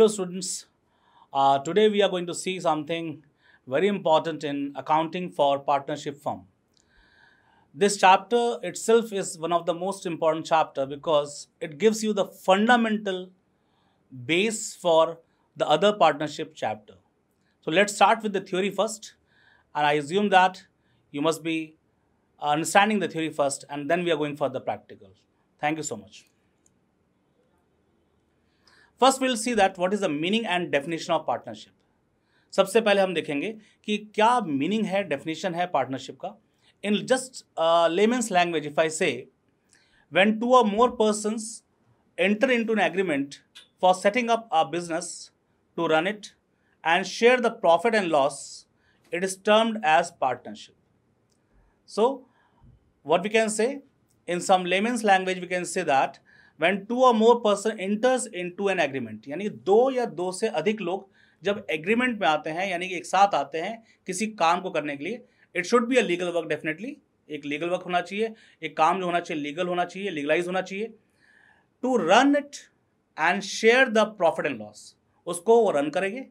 Hello students, uh, today we are going to see something very important in accounting for partnership firm. This chapter itself is one of the most important chapter because it gives you the fundamental base for the other partnership chapter. So let's start with the theory first and I assume that you must be understanding the theory first and then we are going for the practical. Thank you so much. First will see that what is the meaning and definition of partnership सबसे पहले हम देखेंगे कि क्या meaning है definition है partnership का in just layman's language if I say when two or more persons enter into an agreement for setting up a business to run it and share the profit and loss, it is termed as partnership. So, what we can say in some layman's language, we can say that when two और more person enters to an agreement यानी दो या दो से अधिक लोग जब agreement में आते हैं यानी कि एक साथ आते हैं किसी काम को करने के लिए it should be a legal work definitely एक लीगल वर्क होना चाहिए एक काम जो होना चाहिए लीगल होना चाहिए लीगलाइज होना चाहिए to run it and share the profit and loss उसको वो रन करेंगे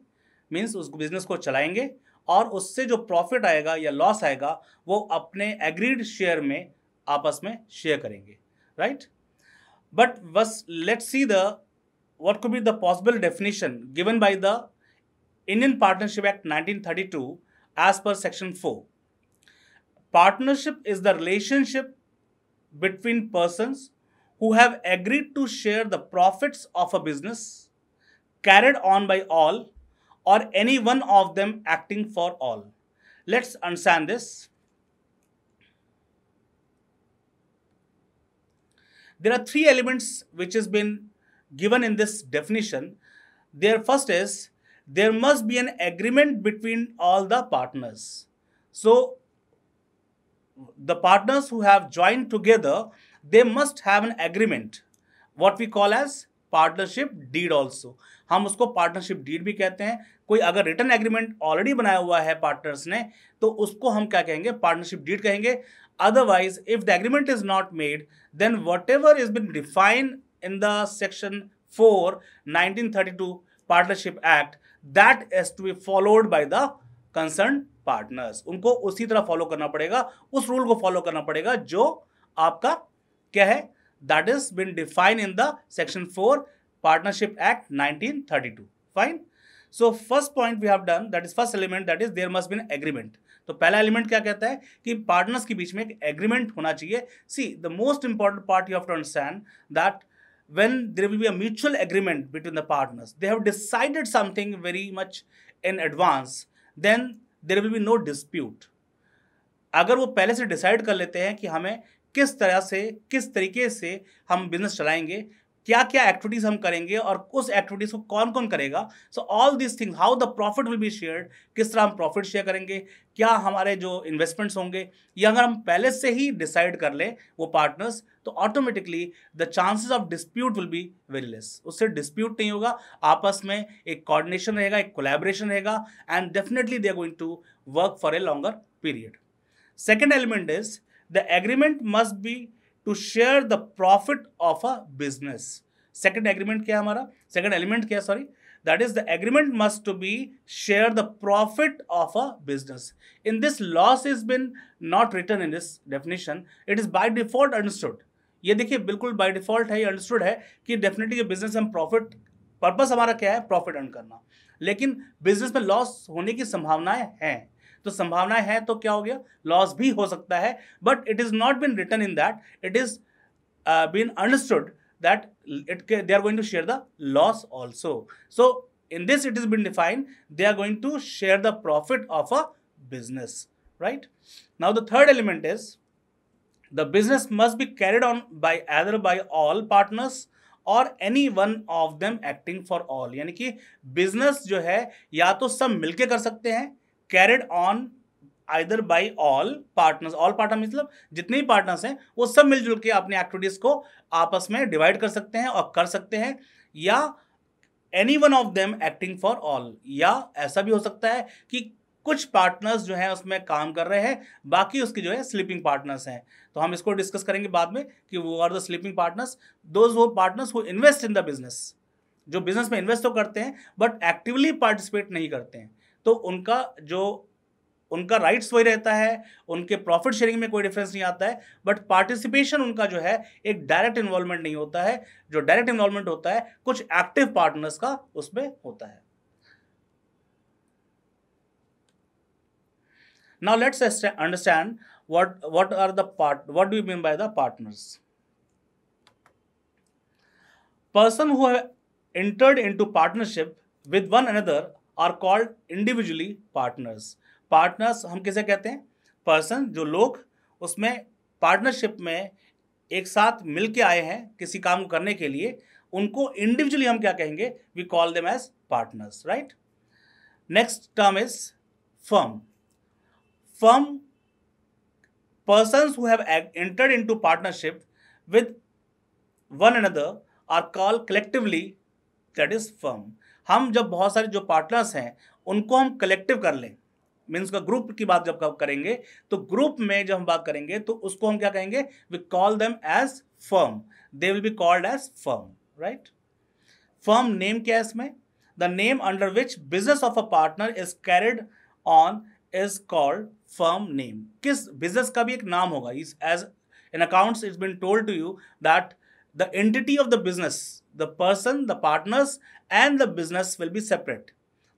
मीन्स उस बिजनेस को चलाएंगे और उससे जो प्रॉफिट आएगा या लॉस आएगा वो अपने एग्रीड शेयर में आपस में शेयर करेंगे right right? But let's see the what could be the possible definition given by the Indian Partnership Act 1932 as per section 4. Partnership is the relationship between persons who have agreed to share the profits of a business carried on by all or any one of them acting for all. Let's understand this. there are three elements which has been given in this definition their first is there must be an agreement between all the partners so the partners who have joined together they must have an agreement what we call as partnership deed also हम उसको partnership deed भी कहते हैं कोई अगर written agreement already बनाया हुआ है पार्टनर्स ने तो उसको हम क्या कहेंगे पार्टनरशिप डीड कहेंगे Otherwise, if the agreement is not made, then whatever has been defined in the section 4, 1932 Partnership Act, that has to be followed by the concerned partners उनको उसी तरह फॉलो करना पड़ेगा उस रूल को फॉलो करना पड़ेगा जो आपका क्या है that is been define in the section four partnership act 1932 fine so first point we have done that is first element that is there must been agreement तो पहला एलिमेंट क्या कहता है कि पार्टनर्स के बीच में एक एग्रीमेंट होना चाहिए see the most important part you have to understand that when there will be a mutual agreement between the partners they have decided something very much in advance then there will be no dispute अगर वो पहले से decide कर लेते हैं कि हमें किस तरह से किस तरीके से हम बिजनेस चलाएंगे क्या क्या एक्टिविटीज हम करेंगे और उस एक्टिविटीज को कौन कौन करेगा so all this things how the profit will be shared किस तरह हम प्रॉफिट शेयर करेंगे क्या हमारे जो इन्वेस्टमेंट्स होंगे ये अगर हम पहले से ही डिसाइड कर लें वो पार्टनर्स तो automatically the chances of dispute will be very less उससे डिस्प्यूट नहीं होगा आपस में एक कोऑर्डिनेशन रहेगा एक कोलेबरेशन रहेगा and definitely they are going to work for a longer period second element is the agreement must be to share the profit of a business second agreement क्या है हमारा सेकेंड एलिमेंट क्या है sorry that is the agreement must to be share the profit of a business in this loss is been not written in this definition it is by default understood ये देखिए बिल्कुल by default है ये understood है कि definitely ये business हम profit purpose हमारा क्या है प्रॉफिट अर्न करना लेकिन बिजनेस में लॉस होने की संभावनाएं हैं तो संभावना है तो क्या हो गया लॉस भी हो सकता है but it is not been written in that it is been understood that it they are going to share the loss also so in this it is been defined they are going to share the profit of a business right now the third element is the business must be carried on by either by all partners और any one of them acting for all यानी कि business जो है या तो सब मिलके कर सकते हैं carried on either by all partners all partner मतलब जितने भी पार्टनर्स हैं वो सब मिलजुल के अपने एक्टिविटीज़ को आपस में डिवाइड कर सकते हैं और कर सकते हैं या any one of them acting for all या ऐसा भी हो सकता है कि कुछ पार्टनर्स जो हैं उसमें काम कर रहे हैं बाकी उसके जो है स्लीपिंग पार्टनर्स हैं तो हम इसको डिस्कस करेंगे बाद में कि वो are the sleeping partners those वो partners who invest in the business जो बिजनेस में इन्वेस्ट तो करते हैं बट एक्टिवली पार्टिसिपेट नहीं करते हैं तो उनका जो उनका राइट्स वही रहता है उनके प्रॉफिट शेयरिंग में कोई डिफरेंस नहीं आता है बट पार्टिसिपेशन उनका जो है एक डायरेक्ट इन्वॉल्वमेंट नहीं होता है जो डायरेक्ट इन्वॉल्वमेंट होता है कुछ एक्टिव पार्टनर्स का उसमें होता है now let's understand what what are दार्ट what do mean by the partners person who entered into partnership with one another are called individually partners partners हम किसे कहते हैं पर्सन जो लोग उसमें पार्टनरशिप में एक साथ मिल के आए हैं किसी काम को करने के लिए उनको इंडिविजुअली हम क्या कहेंगे we call them as partners right next term is firm firm persons who have into partnership with one another are call collectively that is firm हम जब बहुत सारे जो पार्टनर्स हैं उनको हम कलेक्टिव कर लें मीन्स का ग्रुप की बात जब करेंगे तो ग्रुप में जब हम बात करेंगे तो उसको हम क्या कहेंगे we call them as firm they will be called as firm right firm name क्या है इसमें the name under which business of a partner is carried on is called firm name किस बिजनेस का भी एक नाम होगा is as in accounts is been told to you that the entity of the business the person the partners and the business will be separate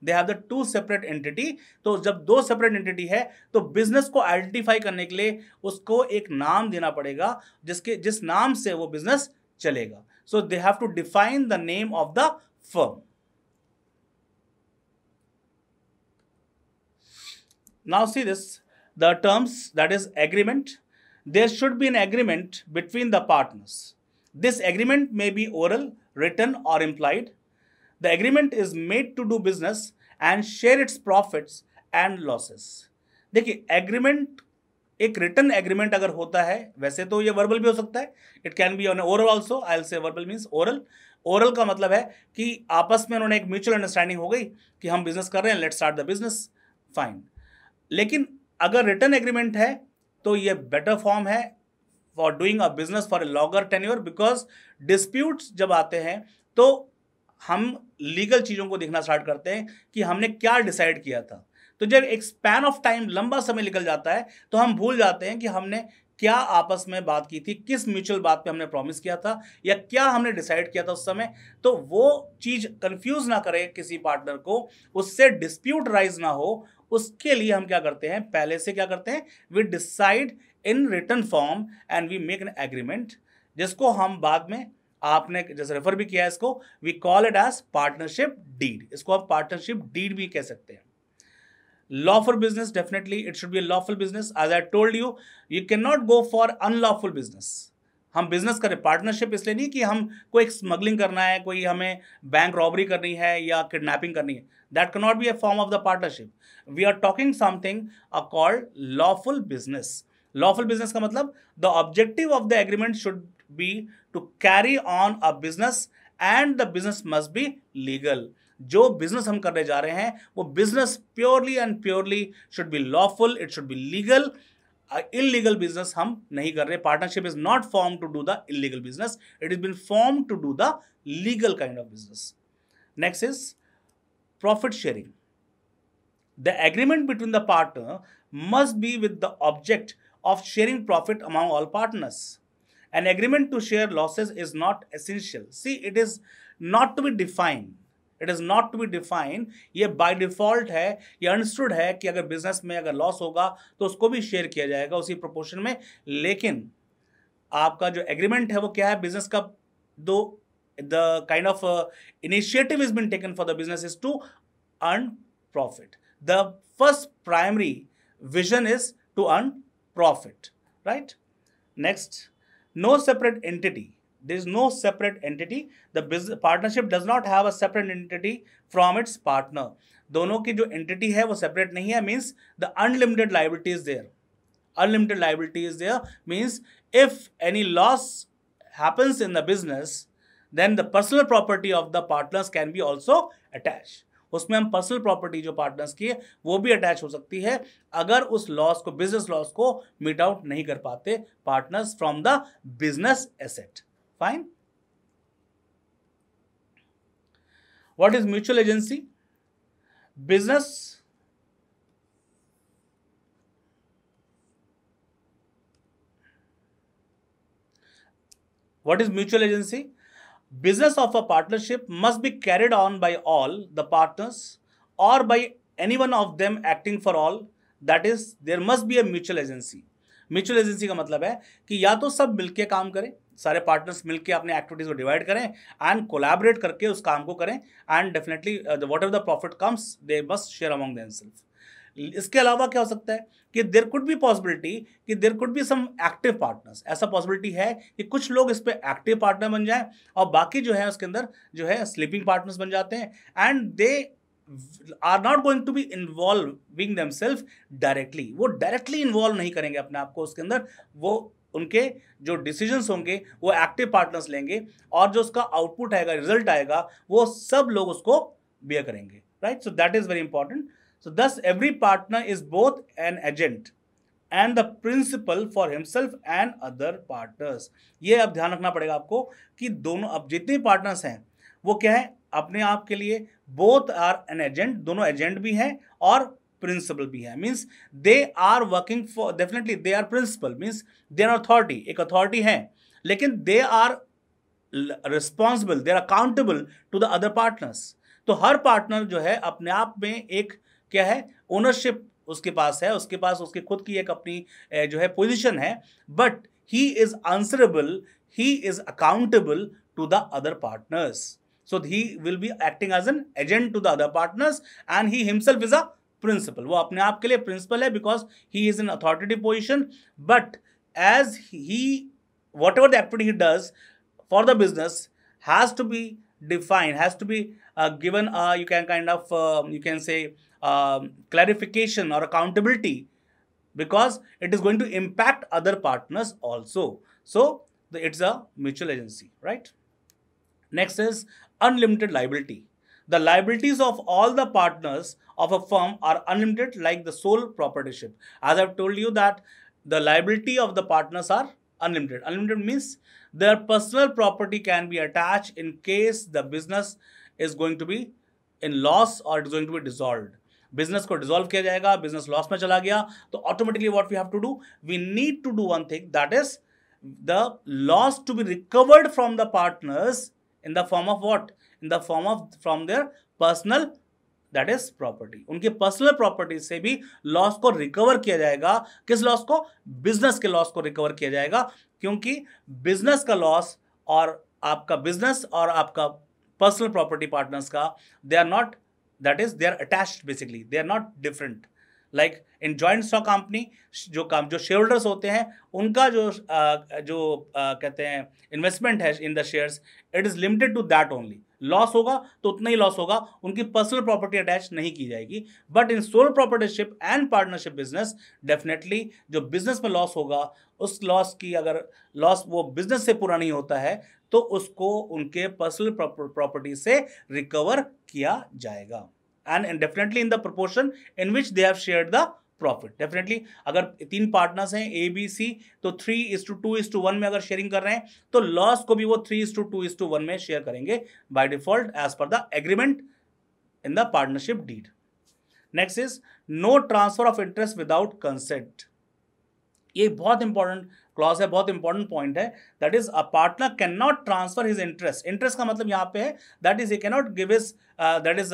they have the two separate entity तो जब दो separate entity है तो business को identify करने के लिए उसको एक नाम देना पड़ेगा जिसके जिस नाम से वो business चलेगा so they have to define the name of the firm now see this the terms that is agreement there should be an agreement between the partners this agreement में बी ओरल रिटर्न और implied the agreement is made to do business and share its profit and losses देखिए agreement एक written agreement अगर होता है वैसे तो ये वर्बल भी हो सकता है it can be on oral also I'll say verbal means oral oral का मतलब है कि आपस में उन्होंने एक म्यूचुअल अंडरस्टैंडिंग हो गई कि हम बिजनेस कर रहे हैं let start the business fine लेकिन अगर रिटर्न एग्रीमेंट है तो ये बेटर फॉर्म है for doing a business for a longer tenure because disputes जब आते हैं तो हम लीगल चीज़ों को देखना स्टार्ट करते हैं कि हमने क्या डिसाइड किया था तो जब एक स्पैन ऑफ टाइम लंबा समय निकल जाता है तो हम भूल जाते हैं कि हमने क्या आपस में बात की थी किस म्यूचुअल बात पे हमने प्रॉमिस किया था या क्या हमने डिसाइड किया था उस समय तो वो चीज़ कंफ्यूज ना करे किसी पार्टनर को उससे डिस्प्यूट राइज ना हो उसके लिए हम क्या करते हैं पहले से क्या करते हैं we decide in written form and we make an agreement जिसको हम बाद में आपने जैसे रेफर भी किया इसको we call it as partnership deed इसको आप पार्टनरशिप डीड भी कह सकते हैं business definitely it should be a lawful business as I told you you can not go for unlawful business हम बिजनेस करें पार्टनरशिप इसलिए नहीं कि हम कोई स्मगलिंग करना है कोई हमें बैंक रॉबरी करनी है या किडनैपिंग करनी है that can not be a form of the partnership we are talking something a called lawful business lawful business का मतलब the objective of the agreement should be to carry on a business and the business must be legal जो business हम करने जा रहे हैं वो business purely and purely should be lawful it should be legal illegal business हम नहीं कर रहे partnership is not form to do the illegal business it is been form to do the legal kind of business next is profit sharing the agreement between the partner must be with the object of sharing profit among all partners. An agreement to share losses is not essential. See, it is not to be defined. It is not to be define ये by default है ये अनस्टूड है कि अगर business में अगर loss होगा तो उसको भी शेयर किया जाएगा उसी प्रपोर्शन में लेकिन आपका जो एग्रीमेंट है वो क्या है बिजनेस का दो the kind of initiative is been taken for the business is to earn profit the first primary vision is to earn profit, right? Next, no separate entity. There is no separate entity. The business partnership does not have a separate entity from its partner. दोनों की जो entity है वो separate नहीं है means the unlimited liability is there unlimited liability is there means if happens in the business, then the personal property of the partners can be also attached. उसमें हम personal property जो partners की है वो भी attach हो सकती है अगर उस लॉस को बिजनेस लॉस को मीट आउट नहीं कर पाते partners from the business asset fine what is mutual agency business what is mutual agency business of a partnership must be carried on by all the partners और by any one of them acting for all that is there must be a mutual agency mutual agency का मतलब है कि या तो सब मिलके काम करें सारे पार्टनर्स मिलकर अपने एक्टिविटीज़ को डिवाइड करें एंड कोलैबोरेट करके उस काम को करें and definitely whatever the profit comes they must share among themselves इसके अलावा क्या हो सकता है कि देर कुड भी पॉसिबिलिटी कि देर कुड भी सम एक्टिव पार्टनर्स ऐसा पॉसिबिलिटी है कि कुछ लोग इस पर एक्टिव पार्टनर बन जाएं और बाकी जो है उसके अंदर जो है स्लीपिंग पार्टनर्स बन जाते हैं and they are not going to be involving themselves directly वो डायरेक्टली इन्वॉल्व नहीं करेंगे अपने आप को उसके अंदर वो उनके जो डिसीजंस होंगे वो एक्टिव पार्टनर्स लेंगे और जो उसका आउटपुट आएगा रिजल्ट आएगा वो सब लोग उसको बियर करेंगे right so that is very important So thus every partner is both an agent and the principal for himself and other partners ये अब ध्यान रखना पड़ेगा आपको कि दोनों अब जितने पार्टनर्स हैं वो क्या है अपने आप के लिए बोथ आर एन एजेंट दोनों एजेंट भी हैं और प्रिंसिपल भी है means they are working for definitely they are principal means they are authority एक अथॉरिटी है लेकिन they are responsible they are accountable to the other partners तो हर पार्टनर जो है अपने आप में एक क्या है ओनरशिप उसके पास है उसके पास उसके खुद की एक अपनी जो है पोजिशन है but he is answerable he is accountable to the other partners so he will be acting as an agent to the other partners and he himself is a principal वो अपने आप के लिए प्रिंसिपल है because he is in authoritative position but as he whatever the activity he does for the business has to be defined has to be given you can kind of you can say uh, clarification or accountability because it is going to impact other partners also. So it's a mutual agency, right? Next is unlimited liability. The liabilities of all the partners of a firm are unlimited like the sole proprietorship. As I've told you that the liability of the partners are unlimited. Unlimited means their personal property can be attached in case the business is going to be in loss or it's going to be dissolved. Business को dissolve किया जाएगा business loss में चला गया तो automatically what we have to do we need to do one thing that is the loss to be recovered from the partners in the form of what in the form of from their personal that is property उनके personal property से भी loss को recover किया जाएगा किस loss को business के loss को रिकवर किया जाएगा क्योंकि बिजनेस का लॉस और आपका बिजनेस और आपका पर्सनल प्रॉपर्टी पार्टनर्स का they are not that is they are attached basically they are not different like in joint stock company जो काम जो शेयर होल्डर्स होते हैं उनका जो आ, जो आ, कहते हैं इन्वेस्टमेंट है in the shares it is limited to that only loss होगा तो उतना ही लॉस होगा उनकी पर्सनल प्रॉपर्टी अटैच नहीं की जाएगी but in sole proprietorship and partnership business definitely जो बिजनेस में लॉस होगा उस लॉस की अगर लॉस वो बिजनेस से पूरा नहीं होता है तो उसको उनके पर्सनल प्रॉपर्टी से रिकवर किया जाएगा and definitely in the proportion in which they have share the profit definitely अगर तीन पार्टनर्स हैं ए बी सी तो three is to two is to one में अगर शेयरिंग कर रहे हैं तो लॉस को भी वो three is to two is to one में शेयर करेंगे by default as per the agreement in the partnership deed next is no transfer of interest without consent ये बहुत इंपॉर्टेंट क्लॉज है बहुत इंपॉर्टेंट पॉइंट है that is a partner can not transfer his interest interest का मतलब यहाँ पे है that is he cannot give is that is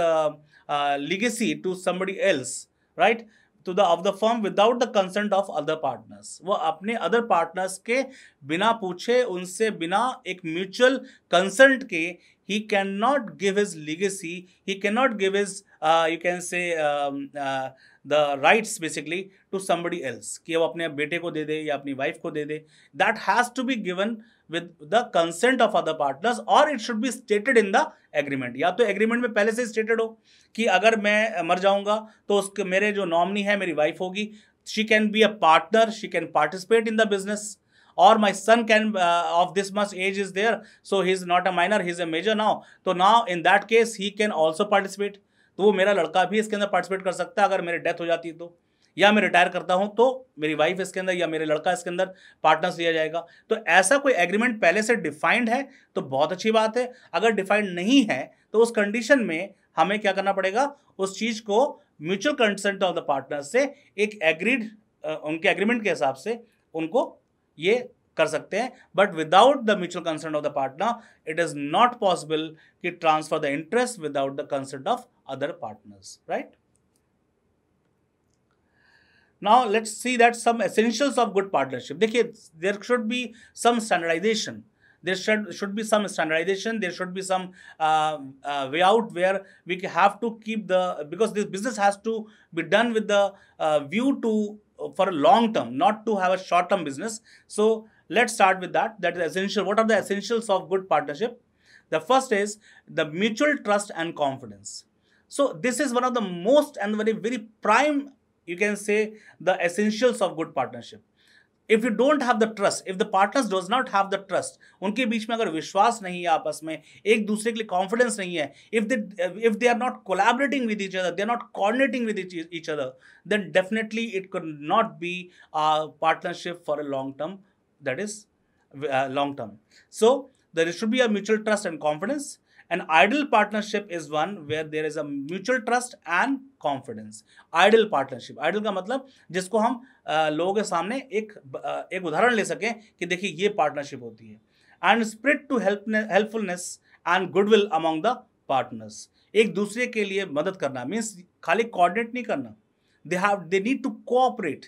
legacy to somebody else right to the of the firm without the consent of other partners वो अपने other partners के बिना पूछे उनसे बिना एक mutual consent के he cannot give his legacy he cannot give his uh, you can say um, uh, the rights basically to somebody else कि वो अपने बेटे को दे दे या अपनी वाइफ को दे दे that has to be given with the consent of other partners और it should be stated in the agreement या तो एग्रीमेंट में पहले से स्टेटेड हो कि अगर मैं मर जाऊंगा तो उसके मेरे जो नॉमनी है मेरी वाइफ होगी she can be a partner she can participate in the business और my son can of this of age is there so he is not a minor he is a major now तो now in that case he can also participate तो वो मेरा लड़का भी इसके अंदर participate कर सकता है अगर मेरी डेथ हो जाती तो या मैं रिटायर करता हूँ तो मेरी वाइफ इसके अंदर या मेरे लड़का इसके अंदर पार्टनर्स लिया जाएगा तो ऐसा कोई एग्रीमेंट पहले से डिफाइंड है तो बहुत अच्छी बात है अगर डिफाइंड नहीं है तो उस कंडीशन में हमें क्या करना पड़ेगा उस चीज़ को mutual consent of the partners से एक एग्रीड उनके एग्रीमेंट के हिसाब से उनको ये कर सकते हैं but without the mutual concern of the partner it is not possible कि transfer the interest without the concern of other partners right now let's see that some essentials of good partnership देखिए there should be some standardisation there should should be some standardisation there should be some way out where we have to keep the because this business has to be done with the view to for a long term not to have a short term business so let's start with that that is essential what are the essentials of good partnership the first is the mutual trust and confidence so this is one of the most and very very prime you can say the essentials of good partnership if you don't have the trust if the partners does not have the trust unke beech mein agar vishwas nahi hai aapas mein ek dusre ke confidence nahi hai if they if they are not collaborating with each other they are not coordinating with each, other then definitely it could not be a partnership for a long term that is uh, long term. So there should be a mutual trust and confidence. An ideal partnership is one where there is a mutual trust and confidence. Ideal partnership. Ideal का मतलब जिसको हम आ, लोगों के सामने एक आ, एक उदाहरण ले सकें कि देखिए ये पार्टनरशिप होती है and spirit to help helpfulness and goodwill among the partners एक दूसरे के लिए मदद करना मीन्स खाली कोऑर्डिनेट नहीं करना they have they need to cooperate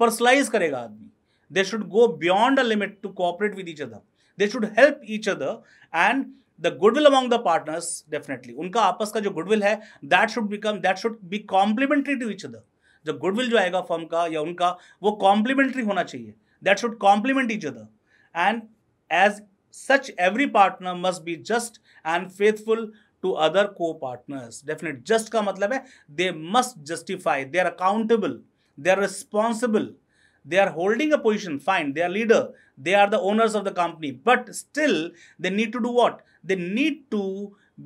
personalise करेगा आदमी they should go beyond a limit to cooperate with each other they should help each other and the goodwill among the partners definitely उनका आपस का जो goodwill है that should become that should be complementary to each other जो goodwill जो आएगा firm का या उनका वो कॉम्प्लीमेंट्री होना चाहिए that should complement each other and as such every partner must be just and faithful to other को पार्टनर्स डेफिनेट जस्ट का मतलब है they must justify they are accountable they are responsible they are holding a position fine they are leader they are the owners of the company but still they need to do what they need to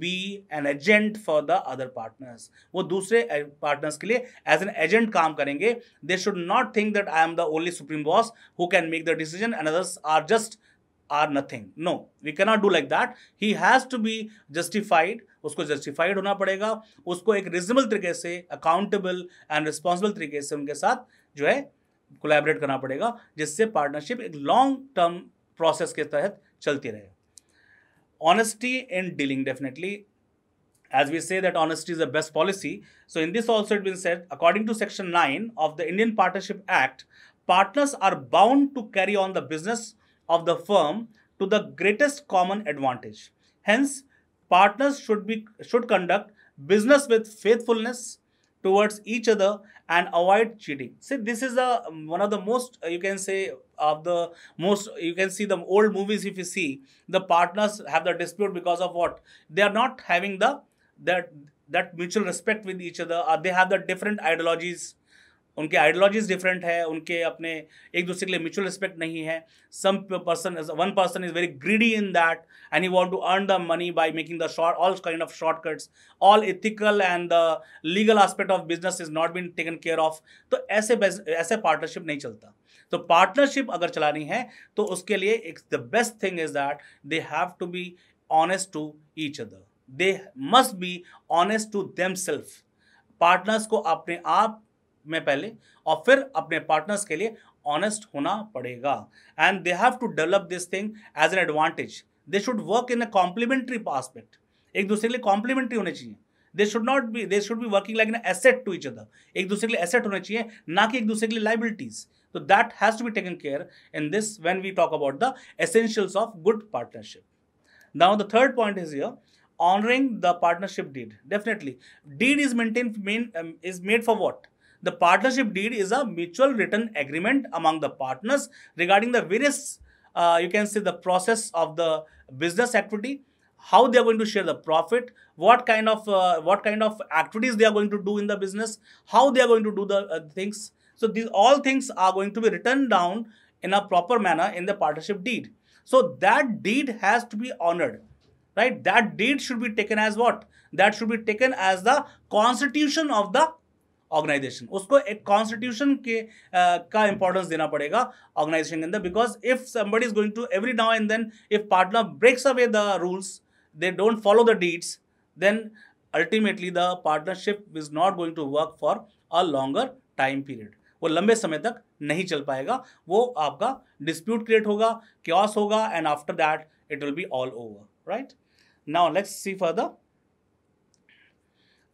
be an agent for the other partners वो दूसरे partners के लिए as an agent काम करेंगे they should not think that I am the only supreme boss who can make the decision and others are just are nothing no we cannot do like that he has to be justified उसको justified होना पड़ेगा उसको एक reasonable तरीके से accountable and responsible तरीके से उनके साथ जो है कोलेबरेट करना पड़ेगा जिससे पार्टनरशिप एक लॉन्ग टर्म प्रोसेस के तहत चलती रहे honesty in dealing definitely as we say that honesty is the best policy so in this also it been set according to section nine of the Indian partnership act partners are bound to carry on the business of the firm to the greatest common advantage hence partners should be should conduct business with faithfulness towards each other and avoid cheating see this is the um, one of the most uh, you can say of the most you can see the old movies if you see the partners have the dispute because of what they are not having the that that mutual respect with each other or they have the different ideologies उनके ideologies different है उनके अपने एक दूसरे के लिए mutual respect नहीं है some person one person is very greedy in that and he want to earn the money by making the short all kind of shortcuts all ethical and the legal aspect of business is not been taken care of तो ऐसे ऐसे partnership नहीं चलता तो partnership अगर चलानी है तो उसके लिए it's the best thing is that they have to be honest to each other they must be honest to them self partners को अपने आप में पहले और फिर अपने पार्टनर्स के लिए ऑनेस्ट होना पड़ेगा and they have to develop this thing as an advantage they should work in a complementary aspect एक दूसरे के लिए कॉम्प्लीमेंट्री होने चाहिए they should not be they should be working like an asset to each other एक दूसरे के लिए एसेट होने चाहिए ना कि एक दूसरे के लिए लाइबिलिटीज तो that has to be taken care in this when we talk about the essentials of good partnership now the third point is here honouring the partnership deed definitely deed is maintain main is made for what The partnership deed is a mutual written agreement among the partners regarding the various, uh, you can say, the process of the business activity, how they are going to share the profit, what kind of uh, what kind of activities they are going to do in the business, how they are going to do the uh, things. So these all things are going to be written down in a proper manner in the partnership deed. So that deed has to be honored, right? That deed should be taken as what? That should be taken as the constitution of the organisation उसको एक constitution के का importance देना पड़ेगा organisation के अंदर because if somebody is going to every now and then if partner breaks away the rules they don't follow the deeds then ultimately the partnership is not going to work for a longer time period वो लंबे समय तक नहीं चल पाएगा वो आपका dispute create होगा क्योस होगा and after that it will be all over right now let's see for the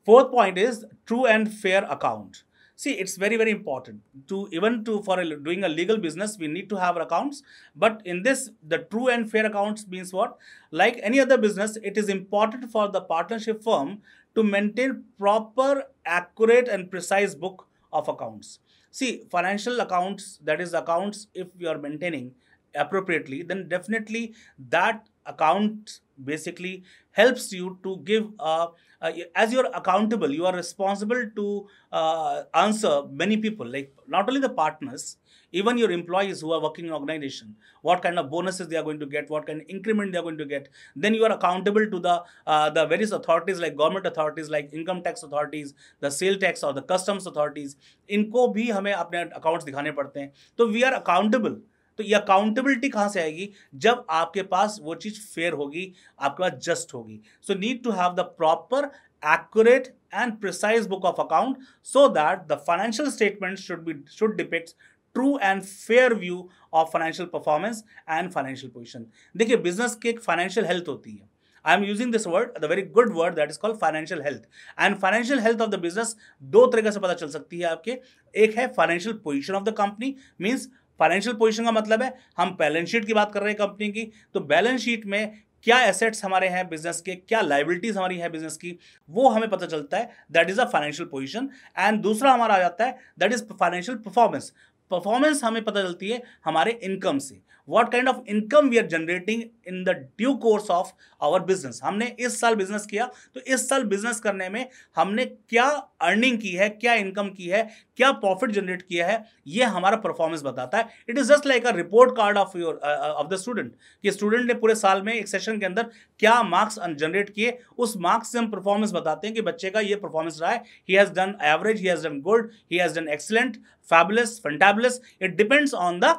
Fourth point is true and fair account. See, it's very, very important to even to for a, doing a legal business, we need to have accounts. But in this, the true and fair accounts means what? Like any other business, it is important for the partnership firm to maintain proper, accurate and precise book of accounts. See, financial accounts, that is accounts if you are maintaining appropriately, then definitely that account basically helps you to give uh, uh, as you're accountable you are responsible to uh, answer many people like not only the partners even your employees who are working in organization what kind of bonuses they are going to get what kind of increment they are going to get then you are accountable to the uh, the various authorities like government authorities like income tax authorities the sale tax or the customs authorities इनको भी हमें अपने accounts दिखाने पड़ते हैं तो we are accountable तो ये अकाउंटेबिलिटी कहाँ से आएगी जब आपके पास वो चीज़ फेयर होगी आपके पास जस्ट होगी so need to have the proper accurate and precise book of account so that the financial statement should be should depict true and fair view of financial performance and financial position देखिए business की एक financial health होती है I am using this word the very good word that is called financial health and financial health of the business दो तरीके से पता चल सकती है आपके एक है financial position of the company means financial position का मतलब है हम बैलेंस शीट की बात कर रहे हैं कंपनी की तो बैलेंस शीट में क्या एसेट्स हमारे हैं बिजनेस के क्या लाइबिलिटीज हमारी है बिजनेस की वो हमें पता चलता है that is a financial position and दूसरा हमारा आ जाता है that is financial performance performance हमें पता चलती है हमारे इनकम से what kind of income we are generating in the due course of our business हमने इस साल बिजनेस किया तो इस साल बिजनेस करने में हमने क्या अर्निंग की है क्या इनकम की है क्या प्रॉफिट जनरेट किया है ये हमारा परफॉर्मेंस बताता है it is just like a report card of your of the student कि स्टूडेंट ने पूरे साल में एक सेशन के अंदर क्या मार्क्स जनरेट किए उस मार्क्स से हम परफॉर्मेंस बताते हैं कि बच्चे का ये परफॉर्मेंस रहा है he has done average he has done good he has done excellent fabulous fantabulous it depends on the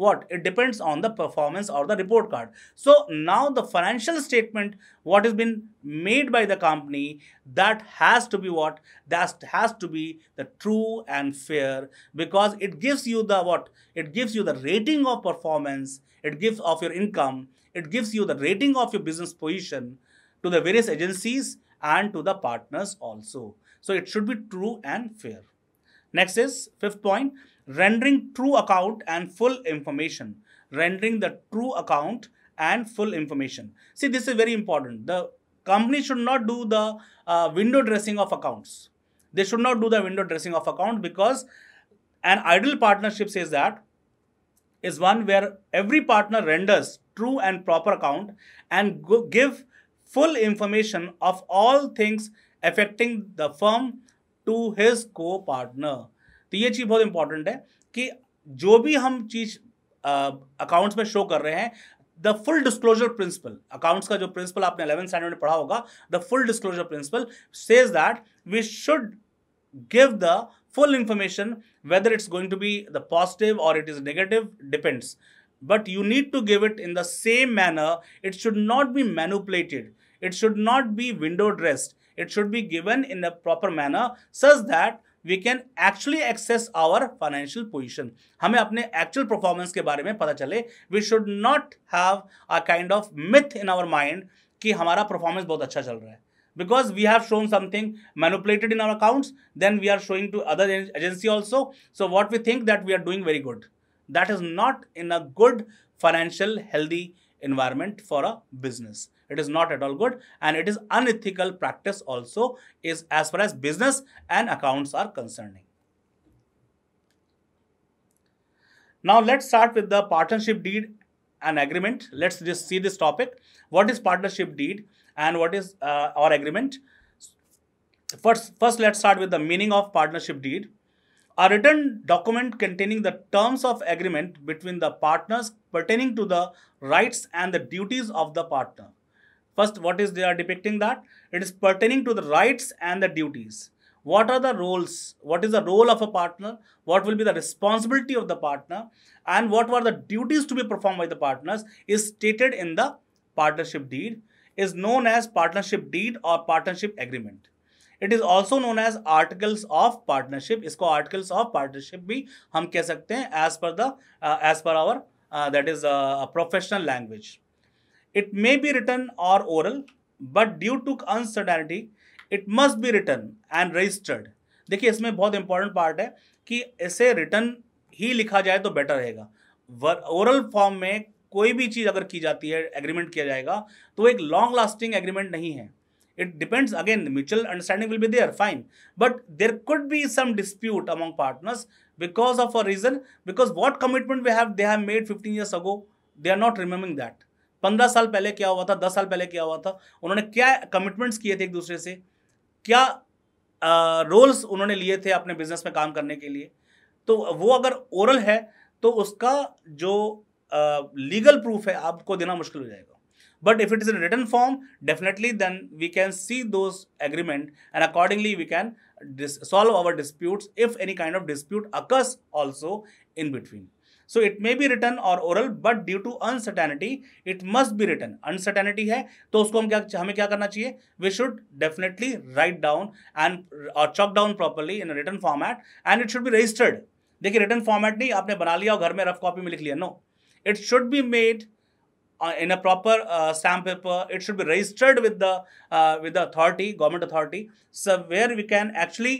what? It depends on the performance or the report card. So now the financial statement, what has been made by the company, that has to be what? That has to be the true and fair because it gives you the what? It gives you the rating of performance, it gives of your income, it gives you the rating of your business position to the various agencies and to the partners also. So it should be true and fair. Next is fifth point rendering true account and full information. Rendering the true account and full information. See, this is very important. The company should not do the uh, window dressing of accounts. They should not do the window dressing of account because an ideal partnership says that is one where every partner renders true and proper account and give full information of all things affecting the firm to his co-partner. तो ये चीज़ बहुत important है कि जो भी हम चीज accounts में शो कर रहे हैं the full disclosure principle accounts का जो प्रिंसिपल आपने अलेवन स्टैंडर्ड में पढ़ा होगा the full disclosure principle says that we should give the full information whether it's going to be the positive or it is negative depends but you need to give it in the same manner it should not be manipulated it should not be window dressed it should be given in a proper manner such that we can actually access our financial position हमें अपने actual performance के बारे में पता चले we should not have a kind of myth in our mind कि हमारा performance बहुत अच्छा चल रहा है because we have shown something manipulated in our accounts then we are showing to other agency also so what we think that we are doing very good that is not in a good financial healthy environment for a business it is not at all good and it is unethical practice also is as far as business and accounts are concerning. Now let's start with the partnership deed and agreement. Let's just see this topic. What is partnership deed and what is uh, our agreement? First, first, let's start with the meaning of partnership deed. A written document containing the terms of agreement between the partners pertaining to the rights and the duties of the partner. First, what is they are depicting that? It is pertaining to the rights and the duties. What are the roles? What is the role of a partner? What will be the responsibility of the partner? And what were the duties to be performed by the partners is stated in the partnership deed, is known as partnership deed or partnership agreement. It is also known as articles of partnership. Partnership इसको articles of partnership भी हम कह सकते हैं as per the as per our that is professional language. It may be written और oral but due to uncertainty it must be written and registered देखिए इसमें बहुत इंपॉर्टेंट पार्ट है कि इसे रिटर्न ही लिखा जाए तो बेटर रहेगा ओरल फॉर्म में कोई भी चीज़ अगर की जाती है एग्रीमेंट किया जाएगा तो एक लॉन्ग लास्टिंग एग्रीमेंट नहीं है it depends again mutual understanding will be there fine but there could be some dispute among partners because of a reason because what commitment we have they have made fifteen years ago they are not remembering that पंद्रह साल पहले क्या हुआ था दस साल पहले क्या हुआ था उन्होंने क्या कमिटमेंट्स किए थे एक दूसरे से क्या रोल्स उन्होंने लिए थे अपने बिजनेस में काम करने के लिए तो वो अगर ओरल है तो उसका जो लीगल प्रूफ है आपको देना मुश्किल हो जाएगा but if it is written form definitely then we can see those agreement and accordingly we can solve our disputes if any kind of dispute occurs also in between so it may be written और oral but due to uncertainty it must be written uncertainty है तो उसको हम क्या हमें क्या करना चाहिए we should definitely write down and और chalk down properly in return format and it should be registered देखिए रिटर्न फॉर्मेट नहीं आपने बना लिया और घर में रफ कॉपी में लिख लिया no it should be made in a proper stamp paper it should be registered with the with uh, with the authority government authority so where we can actually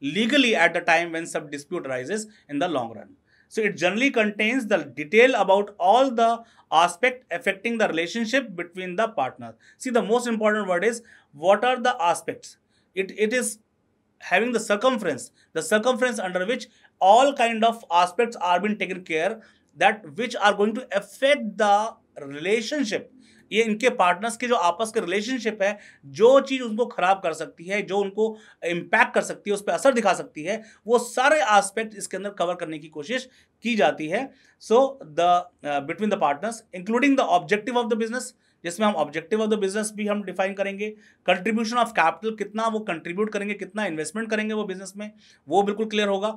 legally at the time when some dispute arises in the long run. So it generally contains the detail about all the aspect affecting the relationship between the partners. See, the most important word is what are the aspects? It, it is having the circumference, the circumference under which all kind of aspects are being taken care that which are going to affect the relationship ये इनके partners के जो आपस के relationship है जो चीज़ उनको ख़राब कर सकती है जो उनको इम्पैक्ट कर सकती है उस पर असर दिखा सकती है वो सारे आस्पेक्ट इसके अंदर कवर करने की कोशिश की जाती है so the between the partners including the objective of the business जिसमें हम ऑब्जेक्टिव ऑफ द बिजनेस भी हम डिफाइन करेंगे कंट्रीब्यूशन ऑफ कैपिटल कितना वो कंट्रीब्यूट करेंगे कितना इन्वेस्टमेंट करेंगे वो बिजनेस में वो बिल्कुल क्लियर होगा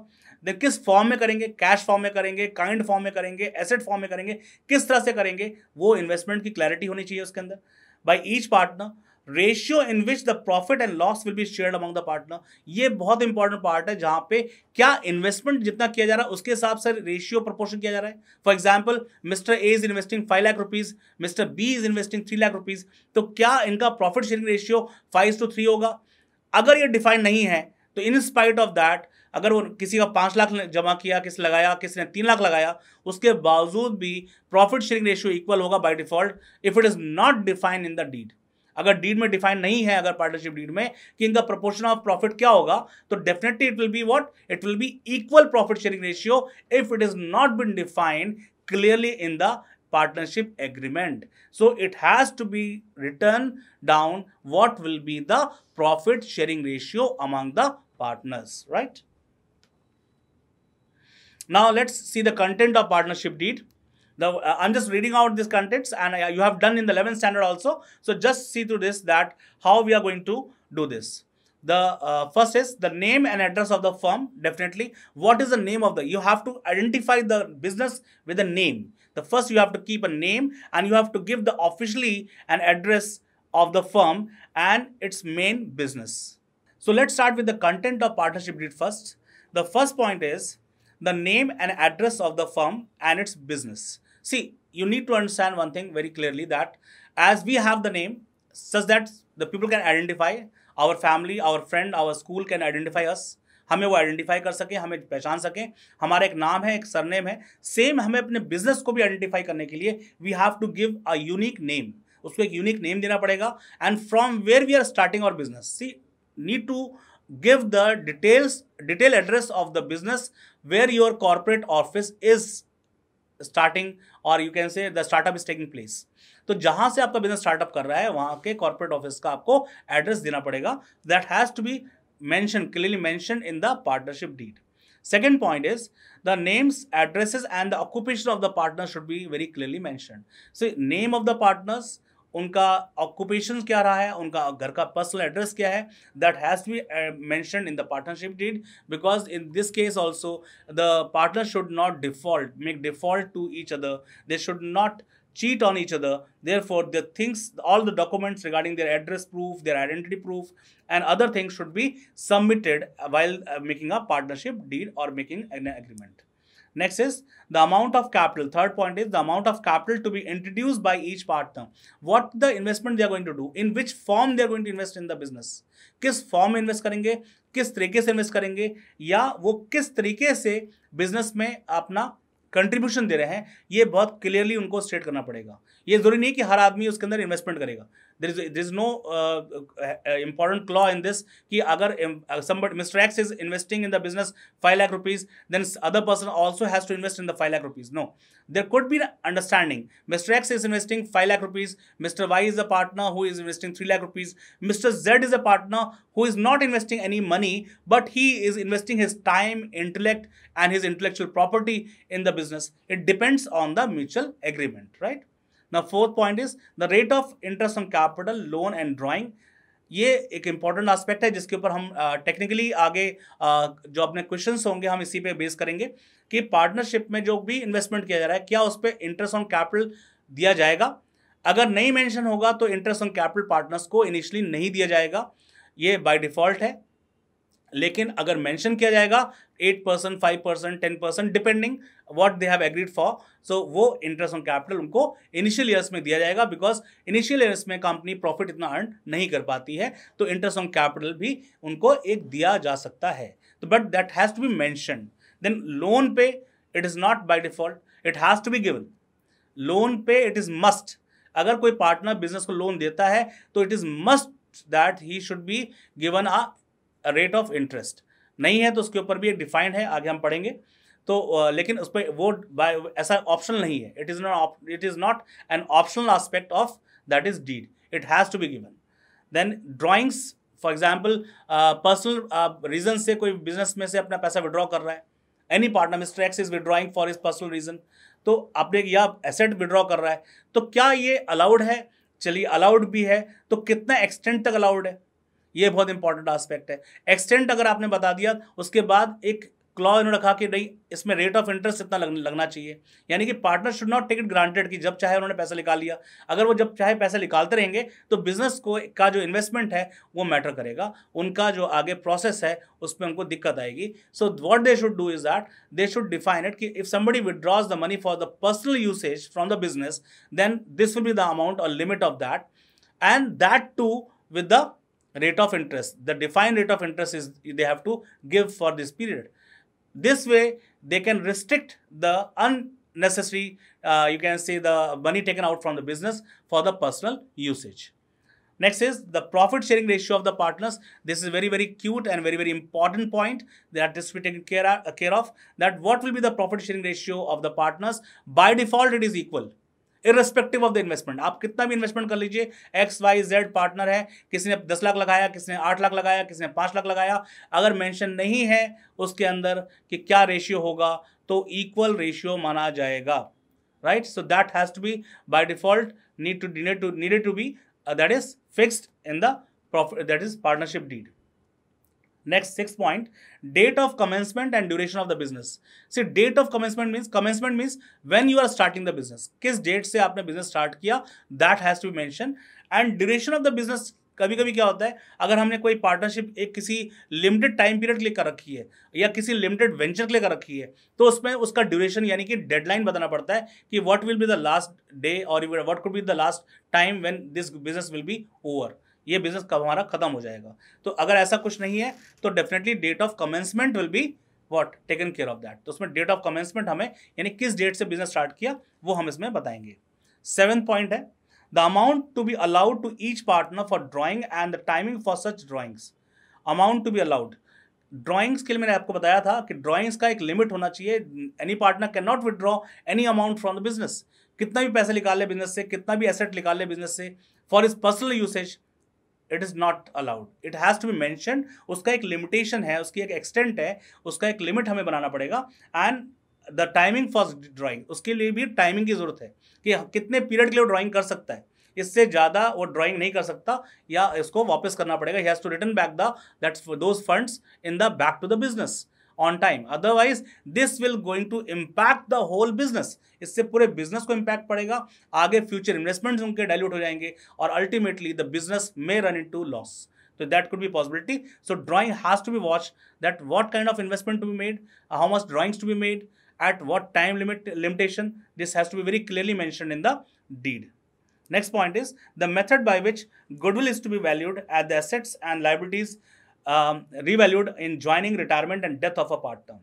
देन किस फॉर्म में करेंगे कैश फॉर्म में करेंगे काइंड फॉर्म में करेंगे एसेट फॉर्म में करेंगे किस तरह से करेंगे वो इन्वेस्टमेंट की क्लैरिटी होनी चाहिए उसके अंदर by each partner ratio in which the profit and loss will be share among the partner ये बहुत इंपॉर्टेंट पार्ट है जहां पे क्या इन्वेस्टमेंट जितना किया जा रहा है उसके हिसाब से रेशियो प्रपोर्शन किया जा रहा है for example mister A is investing five lakh rupees mister B is investing three lakh rupees तो क्या इनका profit sharing ratio five to three होगा अगर ये डिफाइंड नहीं है तो इन स्पाइट ऑफ दैट अगर वो किसी का पाँच लाख जमा किया किस लगाया किसने तीन लाख लगाया उसके बावजूद भी प्रॉफिट शेयरिंग रेशियो इक्वल होगा by default if it is not defined in the deed अगर डीड में डिफाइन नहीं है अगर पार्टनरशिप डीड में कि इनका प्रोपोर्शन ऑफ प्रॉफिट क्या होगा तो definitely it will be what it will be equal profit sharing ratio if it is not been defined clearly in the partnership agreement so it has to be written down what will be the profit sharing ratio among the partners right now let's see the content of partnership deed uh, I'm just reading out these contents and I, uh, you have done in the 11th standard also. So just see through this that how we are going to do this. The uh, first is the name and address of the firm, definitely. What is the name of the, you have to identify the business with a name. The first you have to keep a name and you have to give the officially an address of the firm and its main business. So let's start with the content of partnership deed first. The first point is the name and address of the firm and its business. see you need to understand one thing very clearly that as we have the name such that the people can identify our family our friend our school can identify us हमें वो identify कर सकें हमें पहचान सकें हमारा एक नाम है एक सरनेम है सेम हमें अपने बिजनेस को भी आइडेंटिफाई करने के लिए we have to give a unique name उसको एक यूनिक नेम देना पड़ेगा and from where we are starting our business see need to give the details detail address of the business where your corporate office is starting और you can say the startup is taking place तो जहां से आपका business startup कर रहा है वहां के कॉर्पोरेट ऑफिस का आपको एड्रेस देना पड़ेगा that has to be mention clearly mention in the partnership deed second point is the names addresses and the occupation of the partner should be very clearly mention so name of the partners उनका occupation क्या रहा है उनका घर का personal address क्या है that has be mention in the partnership deed because in this case also the partner should not default make default to each other they should not cheat on each other there for the things all the documents regarding their address proof their identity proof and other things should be submitted while making a partnership deed और making an agreement next is the amount of capital third point is the amount of capital to be introduce by each partner what the investment they are going to do in which form they are going to invest in the business किस form में invest करेंगे किस तरीके से invest करेंगे या वो किस तरीके से बिजनेस में अपना कंट्रीब्यूशन दे रहे हैं ये बहुत क्लियरली उनको स्टेट करना पड़ेगा ये जरूरी नहीं कि हर आदमी उसके अंदर इन्वेस्टमेंट करेगा there is there is no uh, uh, important claw in this कि अगर um, uh, somebody Mr X is investing in the business 5 lakh rupees then other person also has to invest in the 5 lakh rupees no there could be an understanding Mr X is investing 5 lakh rupees Mr Y is a partner who is investing 3 lakh rupees Mr Z is a partner who is not investing any money but he is investing his time intellect and his intellectual property in the business it depends on the mutual agreement right now fourth point is the rate of interest on capital loan and drawing ये एक important aspect है जिसके ऊपर हम technically uh, आगे uh, जो अपने question होंगे हम इसी पे बेस करेंगे कि पार्टनरशिप में जो भी इन्वेस्टमेंट किया जा रहा है क्या उस पर इंटरेस्ट ऑन कैपिटल दिया जाएगा अगर नहीं मेंशन होगा तो इंटरेस्ट ऑन कैपिटल पार्टनर्स को इनिशियली नहीं दिया जाएगा ये बाय डिफ़ॉल्ट है लेकिन अगर मेंशन किया जाएगा eight percent five percent ten percent depending what they have agreed for so वो इंटरेस्ट ऑन कैपिटल उनको इनिशियल ईयर्स में दिया जाएगा बिकॉज इनिशियल ईयर्स में कंपनी प्रॉफिट इतना अर्न नहीं कर पाती है तो इंटरेस्ट ऑन कैपिटल भी उनको एक दिया जा सकता है तो but that has to be mention then loan pay it is not by default it has to be given loan pay it is must अगर कोई पार्टनर बिजनेस को लोन देता है तो it is must that he should be given a rate of interest नहीं है तो उसके ऊपर भी एक डिफाइंड है आगे हम पढ़ेंगे तो लेकिन उस पर वो बाय ऐसा ऑप्शनल नहीं है it is not it is not an optional aspect of that is deed it has to be given then drawings for example personal reason से कोई बिजनेस में से अपना पैसा विड्रॉ कर रहा है any partner mister X is withdrawing for his personal reason तो आपने या एसेट विड्रॉ कर रहा है तो क्या ये अलाउड है चलिए अलाउड भी है तो कितना एक्सटेंट तक अलाउड है ये बहुत इंपॉर्टेंट आस्पेक्ट है एक्सटेंट अगर आपने बता दिया उसके बाद एक क्लॉ इन्होंने रखा कि नहीं इसमें रेट ऑफ इंटरेस्ट इतना लगना चाहिए यानी कि partner should not take it granted कि जब चाहे उन्होंने पैसा निकाल लिया अगर वो जब चाहे पैसा निकालते रहेंगे तो बिजनेस को का जो इन्वेस्टमेंट है वो मैटर करेगा उनका जो आगे प्रोसेस है उसमें उनको दिक्कत आएगी so what they should do is that they should define it कि if somebody withdraws the money for the personal usage from the business then this will be the amount और limit of that and that to with the rate of interest. The defined rate of interest is they have to give for this period. This way, they can restrict the unnecessary, uh, you can say the money taken out from the business for the personal usage. Next is the profit sharing ratio of the partners. This is very, very cute and very, very important point that this be taken care of, uh, care of that what will be the profit sharing ratio of the partners. By default, it is equal irrespective of the investment आप कितना भी investment कर लीजिए x Y Z partner है किसी ने दस लाख लगाया किसी ने आठ लाख लगाया किसी ने पाँच लाख लगाया अगर मैंशन नहीं है उसके अंदर कि क्या रेशियो होगा तो इक्वल रेशियो माना जाएगा right so that has to be by default need to needed to needed to be that is fixed in the profit that is partnership deed next six point date of commencement and duration of the business सिर्फ date of commencement means commencement means when you are starting the business किस date से आपने business start किया that has to be mention and duration of the business कभी कभी क्या होता है अगर हमने कोई पार्टनरशिप एक किसी लिमिटेड टाइम पीरियड के लिए कर रखी है या किसी लिमिटेड वेंचर के लिए कर रखी है तो उसमें उसका ड्यूरेशन यानी कि डेडलाइन बताना पड़ता है कि what will be the last day और what could be the last time when this business will be over ये बिजनेस कब हमारा खत्म हो जाएगा तो अगर ऐसा कुछ नहीं है तो definitely date of commencement will be what taken care of that तो उसमें डेट ऑफ कमेंसमेंट हमें यानी किस डेट से बिजनेस स्टार्ट किया वो हम इसमें बताएंगे सेवन पॉइंट है the amount to be allowed to each partner for drawing and the timing for such drawings amount to be allowed drawings के लिए मैंने आपको बताया था कि ड्राइंग्स का एक लिमिट होना चाहिए any partner can not withdraw any amount from the business कितना भी पैसा निकाल ले बिजनेस से कितना भी एसेट निकाल ले बिजनेस से for his personal usage it is not allowed it has to be mention उसका एक लिमिटेशन है उसकी एक एक्सटेंट है उसका एक लिमिट हमें बनाना पड़ेगा and the timing for drawing उसके लिए भी टाइमिंग की ज़रूरत है कि कितने पीरियड के लिए ड्राइंग कर सकता है इससे ज़्यादा वो ड्राइंग नहीं कर सकता या इसको वापस करना पड़ेगा he has to return back the that's those funds in the back to the business on time otherwise this will going to impact the whole business इससे पूरे बिजनेस को इम्पैक्ट पड़ेगा आगे फ्यूचर इन्वेस्टमेंट उनके डायल्यूट हो जाएंगे और ultimately the business may run into loss तो दैट कुड भी possibility so drawing has to be watch that what kind of investment to be made how much drawings to be made at what time limit limitation this has to be very clearly mention in the deed next point is the method by which goodwill is to be valued at the assets and liabilities Um, revalued in joining retirement and death of a partner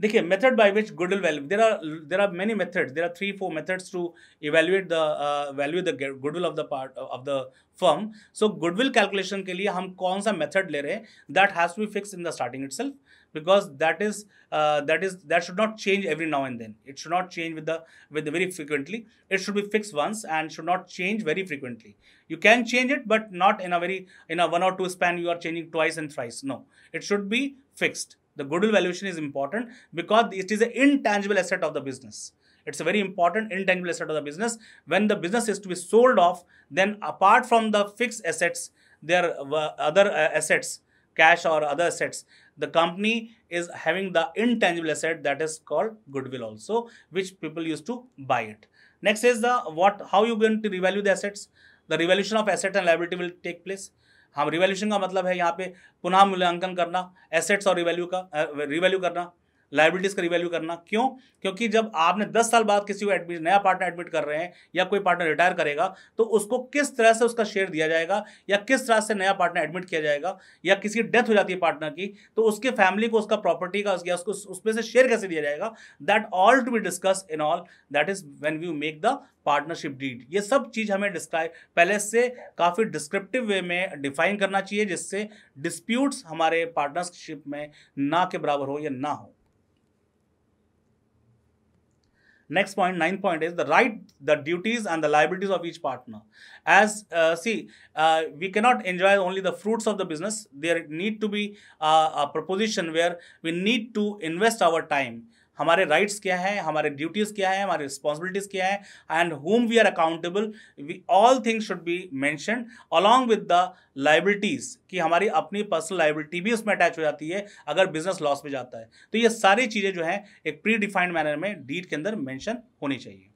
देखिए method by which goodwill value there are there are many method there are three four methods to evaluate the value the goodwill of the part of the firm so goodwill calculation के लिए हम कौन सा method ले रहे हैं that has be fix in the starting itself because that is uh, that is that should not change every now and then it should not change with the with the very frequently it should be fixed once and should not change very frequently you can change it but not in a very in a one or two span you are changing twice and thrice no it should be fixed the goodwill valuation is important because it is an intangible asset of the business it's a very important intangible asset of the business when the business is to be sold off then apart from the fixed assets there are other uh, assets cash or other assets the company is having the intangible asset that is called goodwill also which people used to buy it next is the what how you going to revalue the assets the revaluation of asset and liability will take place हम revaluation का मतलब है यहाँ पे पुनः मूल्यांकन करना assets और रिवैल्यू का रिवैल्यू करना लाइबिलिटीज का रिवैल्यू करना क्यों क्योंकि जब आपने 10 साल बाद किसी को एडमिट नया पार्टनर एडमिट कर रहे हैं या कोई पार्टनर रिटायर करेगा तो उसको किस तरह से उसका शेयर दिया जाएगा या किस तरह से नया पार्टनर एडमिट किया जाएगा या किसी की डेथ हो जाती है पार्टनर की तो उसके फैमिली को उसका प्रॉपर्टी का उसको उसमें से शेयर कैसे दिया जाएगा that all to be discuss in all that is when we make the partnership deed ये सब चीज़ हमें डिस्क्राइब पहले से काफ़ी डिस्क्रिप्टिव वे में डिफाइन करना चाहिए जिससे डिस्प्यूट्स हमारे पार्टनरशिप में ना के बराबर हो या ना हो next point ninth point is the right the duties and the liabilities of each partner as uh, see uh, we cannot enjoy only the fruits of the business there need to be uh, a proposition where we need to invest our time हमारे rights क्या हैं हमारे duties क्या हैं हमारे responsibilities क्या हैं and whom we are accountable we all things should be mention along with the liabilities कि हमारी अपनी पर्सनल लाइबिलिटी भी उसमें अटैच हो जाती है अगर बिजनेस लॉस में जाता है तो ये सारी चीज़ें जो हैं एक प्री डिफाइंड मैनर में डीट के अंदर मैंशन होनी चाहिए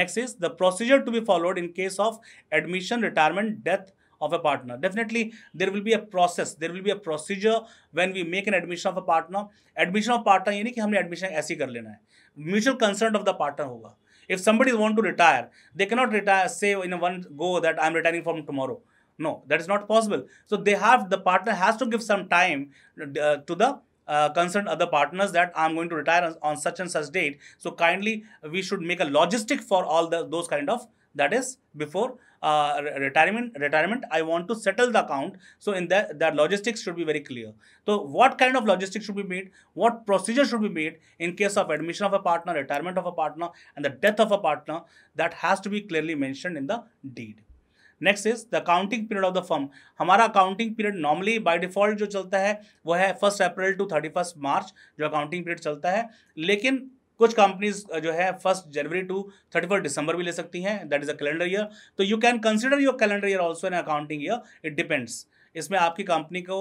next is the procedure to be followed in case of admission retirement death of a partner. Definitely, there will be a process, there will be a procedure when we make an admission of a partner. Admission of partner यानी कि हमने admission ऐसे कर लेना है. Mutual consent of the partner होगा. If somebody want to retire, they cannot retire say in one go that I am retiring from tomorrow. No, that is not possible. So they have the partner has to give some time uh, to the uh, concerned other partners that I'm going to retire on, on, such and such date. So kindly, we should make a logistic for all the those kind of that is before retirement retirement I want to settle the account so in that logistics should be very clear तो what kind of logistics should be made what procedure should be made in case of admission of a partner retirement of a partner and the death of a partner that has to be clearly mention in the deed next is the accounting period of the firm हमारा accounting period normally by default जो चलता है वो है first April to thirty first March जो accounting period चलता है लेकिन कुछ कंपनीज जो है first January to thirty first December भी ले सकती हैं that is a calendar year तो you can consider your calendar year also an accounting year it depends इसमें आपकी कंपनी को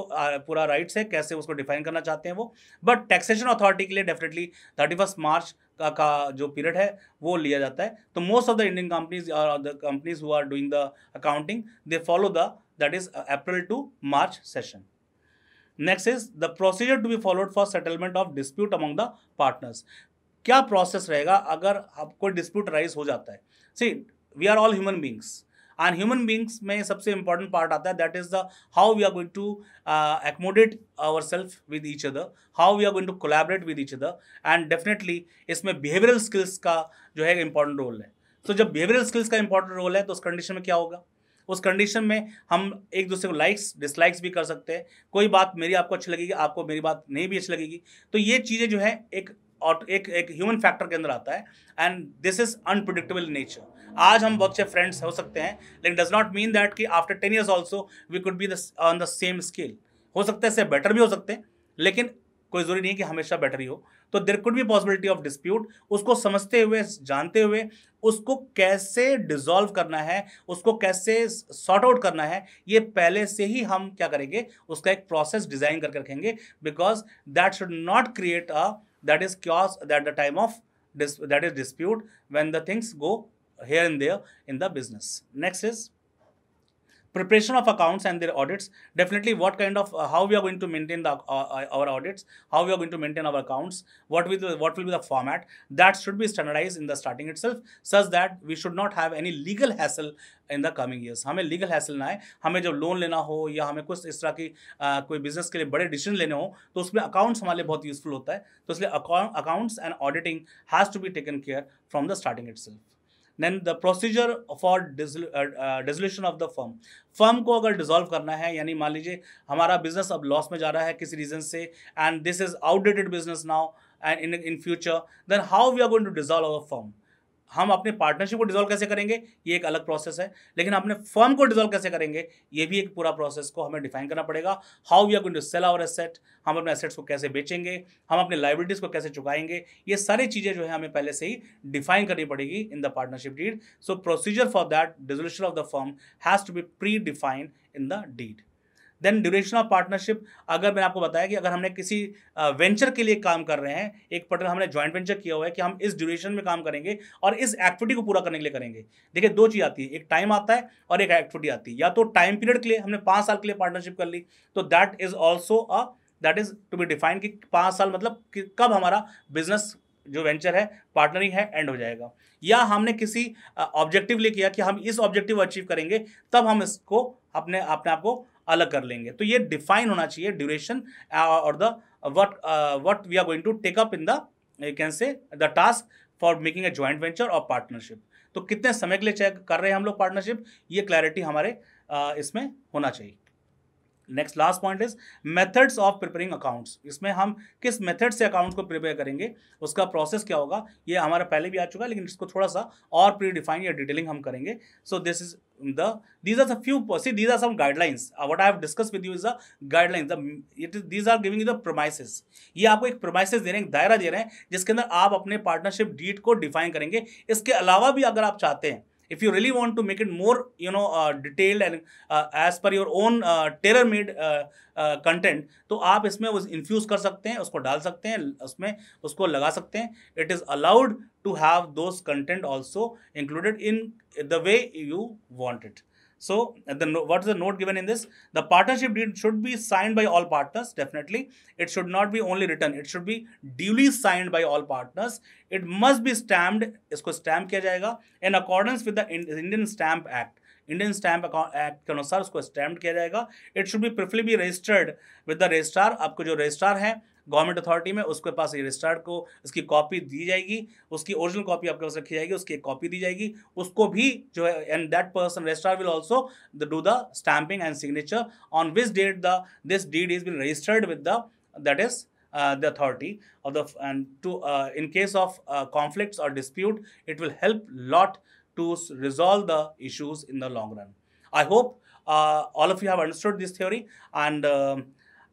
पूरा राइट्स है कैसे उसको डिफाइन करना चाहते हैं वो बट टैक्सेशन अथॉरिटी के लिए डेफिनेटली थर्टी फर्स्ट मार्च का, का जो पीरियड है वो लिया जाता है तो most of the Indian companies और the companies who are doing the accounting they follow the that is April to March session next is the procedure to be followed for settlement of dispute among the partners क्या process रहेगा अगर आपको dispute rise हो जाता है see we are all human beings and human beings में सबसे important part आता है that is the how we are going to accommodate our self with each other how we are going to collaborate with each other and definitely इसमें behavioural skills का जो है important role है तो so, जब behavioural skills का important role है तो उस कंडीशन में क्या होगा उस कंडीशन में हम एक दूसरे को लाइक्स डिसलाइक्स भी कर सकते हैं कोई बात मेरी आपको अच्छी लगेगी आपको मेरी बात नहीं भी अच्छी लगेगी तो ये चीज़ें जो है एक और एक एक ह्यूमन फैक्टर के अंदर आता है and this is unpredictable nature आज हम बहुत से फ्रेंड्स हो सकते हैं लेकिन डज नॉट मीन दैट कि after ten years also we could be on the same scale हो सकता है इससे बेटर भी हो सकते हैं लेकिन कोई जरूरी नहीं कि हमेशा बेटर ही हो तो देर कुड भी पॉसिबिलिटी ऑफ डिस्प्यूट उसको समझते हुए जानते हुए उसको कैसे डिजॉल्व करना है उसको कैसे सॉर्ट आउट करना है ये पहले से ही हम क्या करेंगे उसका एक प्रोसेस डिजाइन करके रखेंगे because that should not create a that is chaos at the time of dis that is dispute when the things go here and there in the business next is preparation of accounts and their audits definitely what kind of uh, how we are going to maintain the uh, our audits how we are going to maintain our accounts what will the, what will be the format that should be standardized in the starting itself such that we should not have any legal hassle in the coming years हमें legal hassle ना आए हमें जब loan लेना हो या हमें कुछ इस तरह की आ, कोई बिजनेस के लिए बड़े डिसीजन लेने हो तो उसमें अकाउंट्स हमारे लिए बहुत यूजफुल होता है तो इसलिए accounts and auditing has to be taken care from the starting itself then the procedure for dissolution of the firm firm को अगर डिजोल्व करना है यानी मान लीजिए हमारा बिजनेस अब लॉस में जा रहा है किसी रीजन से and this is outdated business now and in in future then how we are going to dissolve our firm हम अपने पार्टनरशिप को डिजोल्व कैसे करेंगे ये एक अलग प्रोसेस है लेकिन अपने फर्म को डिजोल्व कैसे करेंगे ये भी एक पूरा प्रोसेस को हमें डिफाइन करना पड़ेगा how we are going to sell our asset हम अपने एसेट्स को कैसे बेचेंगे हम अपने लाइब्रेटीज को कैसे चुकाएंगे ये सारी चीज़ें जो है हमें पहले से ही डिफाइन करनी पड़ेगी in the partnership deed so procedure for that dissolution of the firm has to be predefined in the deed then duration of partnership अगर मैंने आपको बताया कि अगर हमने किसी वेंचर के लिए काम कर रहे हैं एक पटर हमने ज्वाइंट वेंचर किया हुआ है कि हम इस ड्यूरेशन में काम करेंगे और इस एक्टिविटी को पूरा करने के लिए करेंगे देखिए दो चीज़ आती है एक टाइम आता है और एक एक्टिविटी आती है या तो टाइम पीरियड के लिए हमने पाँच साल के लिए पार्टनरशिप कर ली तो that is also a that is to be define कि पाँच साल मतलब कि कब हमारा बिजनेस जो वेंचर है पार्टनरिंग है एंड हो जाएगा या हमने किसी ऑब्जेक्टिव लिए किया कि हम इस ऑब्जेक्टिव अचीव करेंगे तब हम इसको अपने अपने आप को अलग कर लेंगे तो ये डिफाइन होना चाहिए ड्यूरेशन uh, और the what what we are going to take up in the you can say the task for making a joint venture और पार्टनरशिप तो कितने समय के लिए चेक कर रहे हैं हम लोग पार्टनरशिप ये क्लैरिटी हमारे uh, इसमें होना चाहिए next last point is methods of preparing accounts इसमें हम किस मेथड से अकाउंट्स को प्रिपेयर करेंगे उसका प्रोसेस क्या होगा ये हमारा पहले भी आ चुका है लेकिन इसको थोड़ा सा और प्री डिफाइन या डिटेलिंग हम करेंगे so this is the these are the few see these are some guidelines uh, what i have discussed with you is the the the it is these ये आपको एक प्रोमाइसिस दे रहे हैं एक दायरा दे रहे हैं जिसके अंदर आप अपने पार्टनरशिप डीट को डिफाइन करेंगे इसके अलावा भी अगर आप चाहते हैं if you really want to make it more you know uh, detailed and uh, as per your own uh, tailor made content uh, uh, तो आप इसमें उस इन्फ्यूज़ कर सकते हैं उसको डाल सकते हैं उसमें उसको लगा सकते हैं it is allowed to have those content also included in the way you want it So the, what is the note given in this? The partnership deed should be signed by all partners, definitely. It should not be only written. It should be duly signed by all partners. It must be stamped, isko stamp kiya jayega in accordance with the Indian Stamp Act. indian stamp act ke anusar usko stamped kiya jayega it should be preferably registered with the registrar aapko jo registrar hai government authority में उसके पास registered को उसकी copy दी जाएगी उसकी original copy आपके पास रखी जाएगी उसकी एक कॉपी दी जाएगी उसको भी जो है and that person register will also do the stamping and signature on with date the this deed is been registered with the that is the authority of the in case of conflict और dispute it will help lot to resolve the issues in the long run I hope all of you have understood this theory and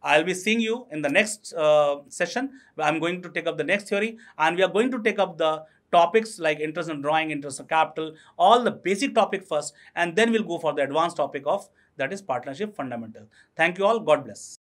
I'll be seeing you in the next uh, session. I'm going to take up the next theory and we are going to take up the topics like interest in drawing, interest in capital, all the basic topic first and then we'll go for the advanced topic of that is partnership fundamental. Thank you all. God bless.